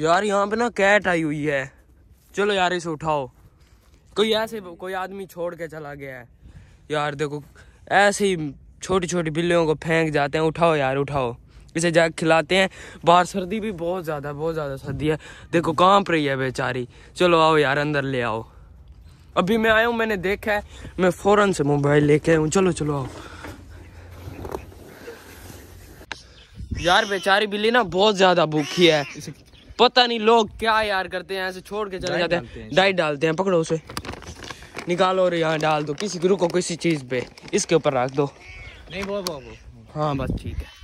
यार यहाँ पे ना कैट आई हुई है चलो यार इसे उठाओ कोई ऐसे कोई आदमी छोड़ के चला गया है यार देखो ऐसे ही छोटी छोटी बिल्लियों को फेंक जाते हैं उठाओ यार उठाओ इसे जा खिलाते हैं बाहर सर्दी भी बहुत ज़्यादा बहुत ज़्यादा सर्दी है देखो कांप रही है बेचारी चलो आओ यार अंदर ले आओ अभी मैं आया हूँ मैंने देखा है मैं फ़ौरन से मोबाइल लेके आया हूँ चलो चलो आओ यार बेचारी बिल्ली ना बहुत ज़्यादा भूखी है पता नहीं लोग क्या यार करते हैं ऐसे छोड़ के चले जाते हैं डाइट डालते हैं पकड़ो उसे निकालो और यहाँ डाल दो किसी गुरु को किसी चीज़ पे इसके ऊपर रख दो नहीं वो वो वो हाँ बस ठीक है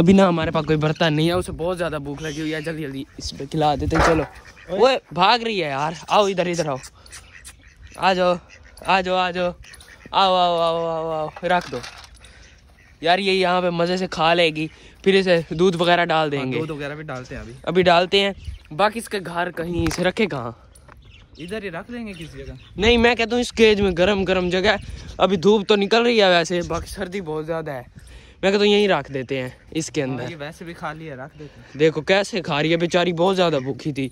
अभी ना हमारे पास कोई बर्तन नहीं है उसे बहुत ज़्यादा भूख लगी हुई है जल्दी जल्दी इस पे खिला देते चलो वो भाग रही है यार आओ इधर इधर आओ आ जाओ आ जाओ आ जाओ आओ आओ आओ आओ आओ रख दो यार ये यहाँ पे मज़े से खा लेगी फिर इसे दूध वगैरह डाल हाँ, देंगे दूध वगैरह भी डालते हैं अभी अभी डालते हैं बाकी इसके घर कहीं इसे रखे कहाँ इधर ही रख देंगे किसी जगह नहीं मैं कहता हूँ इस केज में गर्म गर्म जगह अभी धूप तो निकल रही है वैसे बाकी सर्दी बहुत ज़्यादा है मैं कहता हूँ यहीं रख देते हैं इसके हाँ, अंदर वैसे भी खा लिया रख देते देखो कैसे खा रही है बेचारी बहुत ज़्यादा भूखी थी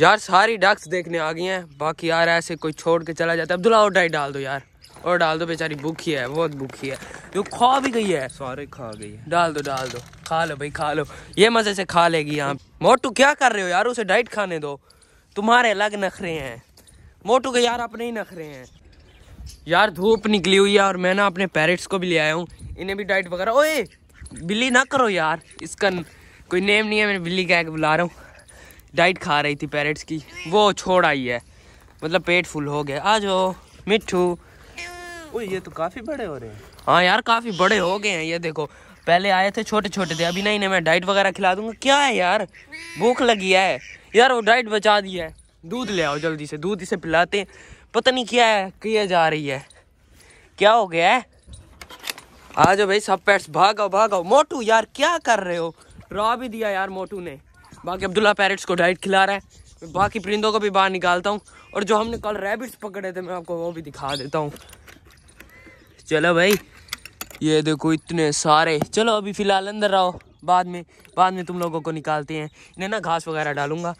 यार सारी डक्स देखने आ गई हैं बाकी यार ऐसे कोई छोड़ के चला जाता है अब्दुल्ला और डाइट डाल दो यार और डाल दो बेचारी भूखी है बहुत भूखी है जो खा भी गई है सारे खा गई है डाल दो डाल दो खा लो भाई खा लो ये मजे से खा लेगी यहाँ मोटू क्या कर रहे हो यार उसे डाइट खाने दो तुम्हारे अलग नखरे हैं मोटू के यार अपने ही नखरे हैं यार धूप निकली हुई है और मैं ना अपने पेरेंट्स को भी ले आया हूँ इन्हें भी डाइट वगैरह ओए बिल्ली ना करो यार इसका कोई नेम नहीं है मैं बिल्ली कह के बुला रहा हूँ डाइट खा रही थी पेरेंट्स की वो छोड़ आई है मतलब पेट फुल हो गया आ जाओ मिट्ठू ओए ये तो काफी बड़े हो रहे हैं हाँ यार काफी बड़े हो गए हैं ये देखो पहले आए थे छोटे छोटे थे अभी नहीं नहीं मैं डाइट वगैरह खिला दूंगा क्या है यार भूख लगी है यार वो डाइट बचा दी है दूध ले आओ जल्दी से दूध इसे पिलाते हैं पता नहीं क्या है किया जा रही है क्या हो गया है आ जाओ भाई सब पैट्स भागो भागो मोटू यार क्या कर रहे हो रॉ भी दिया यार मोटू ने बाकी अब्दुल्ला पैरट्स को डाइट खिला रहा है बाकी परिंदों को भी बाहर निकालता हूँ और जो हमने कल रैबिट्स पकड़े थे मैं आपको वो भी दिखा देता हूँ चलो भाई ये देखो इतने सारे चलो अभी फ़िलहाल अंदर रहो बाद में बाद में तुम लोगों को निकालते हैं इन्हें ना घास वगैरह डालूंगा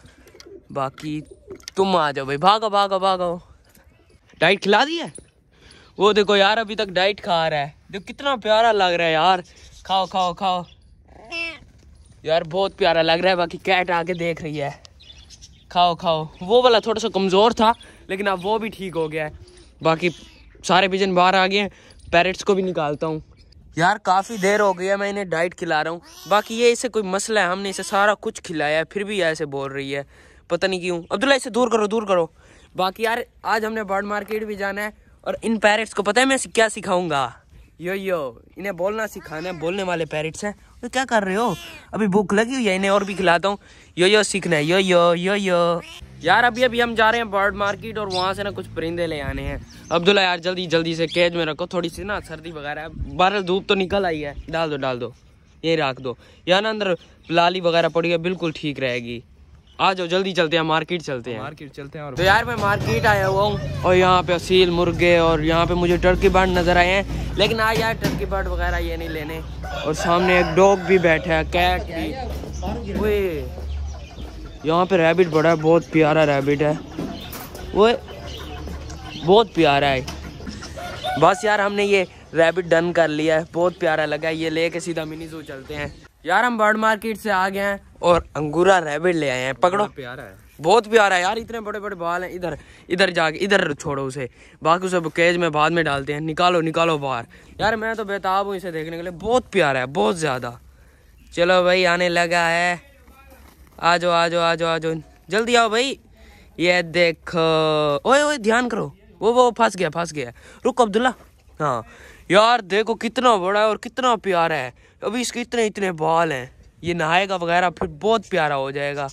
बाकी तुम आ जाओ भाई भागो भागो भागो डाइट खिला दी है वो देखो यार अभी तक डाइट खा रहा है देखो कितना प्यारा लग रहा है यार खाओ खाओ खाओ यार बहुत प्यारा लग रहा है बाकी कैट आके देख रही है खाओ खाओ वो वाला थोड़ा सा कमज़ोर था लेकिन अब वो भी ठीक हो गया है बाकी सारे पिजन बाहर आ गए हैं पैरेट्स को भी निकालता हूँ यार काफ़ी देर हो गई है मैं इन्हें डाइट खिला रहा हूँ बाकी ये इसे कोई मसला है हमने इसे सारा कुछ खिलाया है फिर भी ऐसे बोल रही है पता नहीं क्यों अब्दुल्ला इसे दूर करो दूर करो बाकी यार आज हमने बर्ड मार्केट भी जाना है और इन पैरेट्स को पता है मैं क्या सिखाऊंगा यो यो इन्हें बोलना सिखाना है बोलने वाले पैरेट्स हैं तो क्या कर रहे हो अभी भूख लगी हुई है इन्हें और भी खिलाता हूँ यो यो सीखना है यो यो यो यो यार अभी अभी हम जा रहे हैं बर्ड मार्केट और वहाँ से ना कुछ परिंदे ले आने हैं अब्दुल्ला यार जल्दी जल्दी से कैज में रखो थोड़ी सी ना सर्दी वगैरह बारह धूप तो निकल आई है डाल दो डाल दो ये रख दो यहाँ ना अंदर लाली वगैरह पड़ी है बिल्कुल ठीक रहेगी आ जाओ जल्दी चलते हैं मार्केट चलते हैं मार्केट चलते हैं और तो यार मैं मार्केट आया हुआ हूँ और यहाँ पे असील मुर्गे और यहाँ पे मुझे टर्की बर्ड नज़र आए हैं लेकिन आज यार टर्की बर्ड वगैरह ये नहीं लेने और सामने एक डॉग भी बैठा है कैट भी यहाँ पे रैबिट बड़ा है बहुत प्यारा रैबिट है वो बहुत प्यारा है बस यार हमने ये रैबिट डन कर लिया है बहुत प्यारा लगा ये लेके सीधा मिनी जू चलते हैं यार हम बर्ड मार्केट से आ गए हैं और अंगूरा रैबिट ले आए हैं पकड़ो प्यारा है बहुत प्यारा है यार इतने बड़े बड़े बाल हैं इधर इधर जाके इधर छोड़ो उसे बाकी उसे केज में बाद में डालते हैं निकालो निकालो बाहर यार मैं तो बेताब हूँ इसे देखने के लिए बहुत प्यारा है बहुत ज़्यादा चलो भाई आने लगा है आ जाओ आ जाओ आ जाओ आ जाओ जल्दी आओ भाई ये देखो ओए ओए ध्यान करो वो वो फंस गया फंस गया रुक अब्दुल्ला हाँ यार देखो कितना बड़ा है और कितना प्यारा है अभी इसके इतने इतने बाल हैं ये नहाएगा वगैरह फिर बहुत प्यारा हो जाएगा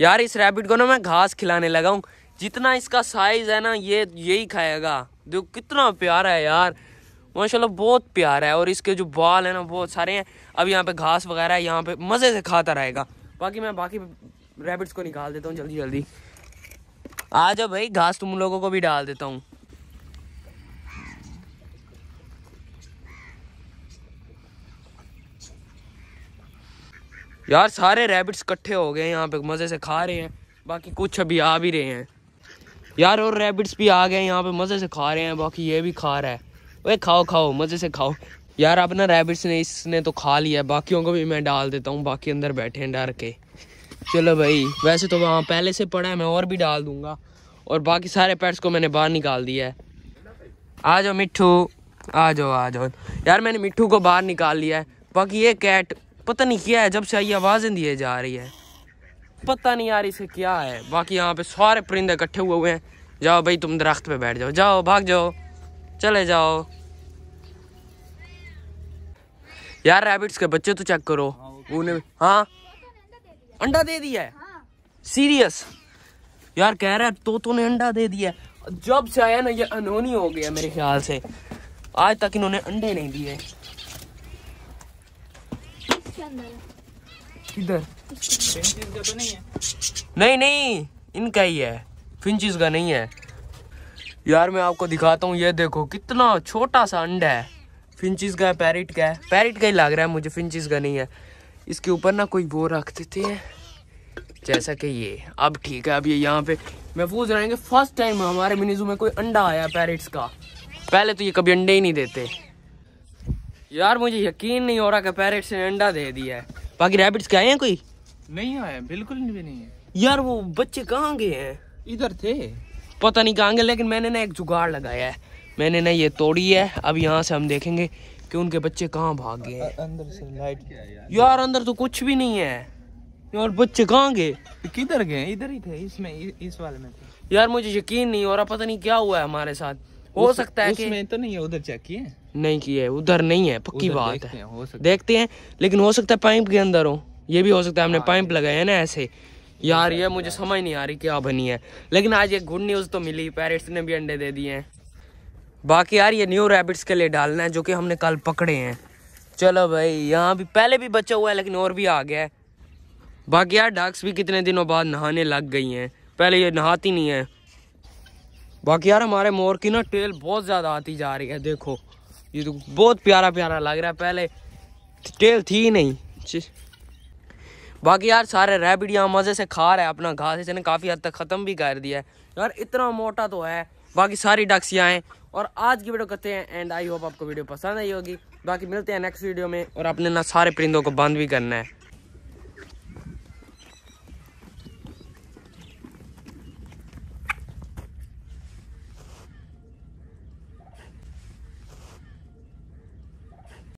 यार इस रैबिट को ना मैं घास खिलाने लगा हूँ जितना इसका साइज है ना ये यही खाएगा देखो कितना प्यारा है यार माशाल्लाह बहुत प्यारा है और इसके जो बाल हैं ना बहुत सारे हैं अब यहाँ पे घास वगैरह है यहाँ पे मज़े से खाता रहेगा बाकी मैं बाकी रैबिट्स को निकाल देता हूँ जल्दी जल्दी आ जाओ भाई घास तुम लोगों को भी डाल देता हूँ यार सारे रैबिट्स इकट्ठे हो गए यहाँ पे मज़े से खा रहे हैं बाकी कुछ अभी आ भी रहे हैं यार और रैबिट्स भी आ गए यहाँ पे मज़े से खा रहे हैं बाकी ये भी खा रहा है वे खाओ खाओ मज़े से खाओ यार अपना रैबिट्स ने इसने तो खा लिया बाकियों को भी मैं डाल देता हूँ बाकी अंदर बैठे हैं डर के चलो भाई वैसे तो वहाँ पहले से पड़ा है मैं और भी डाल दूँगा और बाकी सारे पेट्स को मैंने बाहर निकाल दिया है आ जाओ मिट्ठू आ जाओ आ जाओ यार मैंने मिट्ठू को बाहर निकाल लिया है बाकी ये कैट पता नहीं क्या है जब से आई आवाज़ें दिए जा रही है पता नहीं यार इसे क्या है बाकी यहाँ पे सारे परिंदे इकट्ठे हुए हुए हैं जाओ भाई तुम दरख्त पे बैठ जाओ जाओ भाग जाओ चले जाओ यार रैबिट्स के बच्चे तो चेक करो हाँ, उन्हें हाँ अंडा दे दिया है सीरियस हाँ। यार कह रहा है तो ने अंडा दे दिया जब से आया ना ये अनहोनी हो गया मेरे ख्याल से आज तक इन्होंने अंडे नहीं दिए किधर नहीं नहीं इनका ही है फिंचिस का नहीं है यार मैं आपको दिखाता हूँ ये देखो कितना छोटा सा अंडा है फिंचिस का पैरिट का है पैरिट का ही लग रहा है मुझे फिंचिस का नहीं है इसके ऊपर ना कोई वो रख देते हैं जैसा कि ये अब ठीक है अब ये यहाँ पे महफूज रहेंगे फर्स्ट टाइम हमारे मिनीजू में कोई अंडा आया पैरट्स का पहले तो ये कभी अंडे ही नहीं देते यार मुझे यकीन नहीं हो रहा कि पैरट्स ने अंडा दे दिया है बाकी रैबिट्स के आए हैं कोई नहीं आया बिल्कुल भी नहीं है यार वो बच्चे कहाँ गए हैं इधर थे पता नहीं कहाँ गए लेकिन मैंने ना एक जुगाड़ लगाया है मैंने ना ये तोड़ी है अब यहाँ से हम देखेंगे कि उनके बच्चे कहाँ भाग गए अंदर से लाइट यार अंदर तो कुछ भी नहीं है यार बच्चे कहाँ गए किधर गए इधर ही थे इसमें इस वाले में थे यार मुझे यकीन नहीं हो रहा पता नहीं क्या हुआ है हमारे साथ हो उस, सकता है कि तो नहीं है उधर चेक किए नहीं किए उधर नहीं है पक्की बात है देखते हैं लेकिन हो सकता है पाइप के अंदर हो ये भी हो सकता है हमने हाँ, पाइप है ना ऐसे यार ये मुझे समझ नहीं आ रही क्या बनी है लेकिन आज एक गुड न्यूज़ तो मिली पैरट्स ने भी अंडे दे दिए हैं बाकी यार ये न्यू रैबिट्स के लिए डालना है जो कि हमने कल पकड़े हैं चलो भाई यहाँ भी पहले भी बचा हुआ है लेकिन और भी आ गया है बाकी यार डॉग्स भी कितने दिनों बाद नहाने लग गई हैं पहले ये नहाती नहीं है बाकी यार हमारे मोर की ना टेल बहुत ज़्यादा आती जा रही है देखो ये तो बहुत प्यारा प्यारा लग रहा है पहले टेल थी नहीं बाकी यार सारे रैबिड मज़े से खा रहे हैं अपना घास इसने काफ़ी हद तक ख़त्म भी कर दिया है यार इतना मोटा तो है बाकी सारी डक्सियाँ हैं और आज की वीडियो करते हैं एंड आई होप आपको वीडियो पसंद आई होगी बाकी मिलते हैं नेक्स्ट वीडियो में और अपने ना सारे परिंदों को बंद भी करना है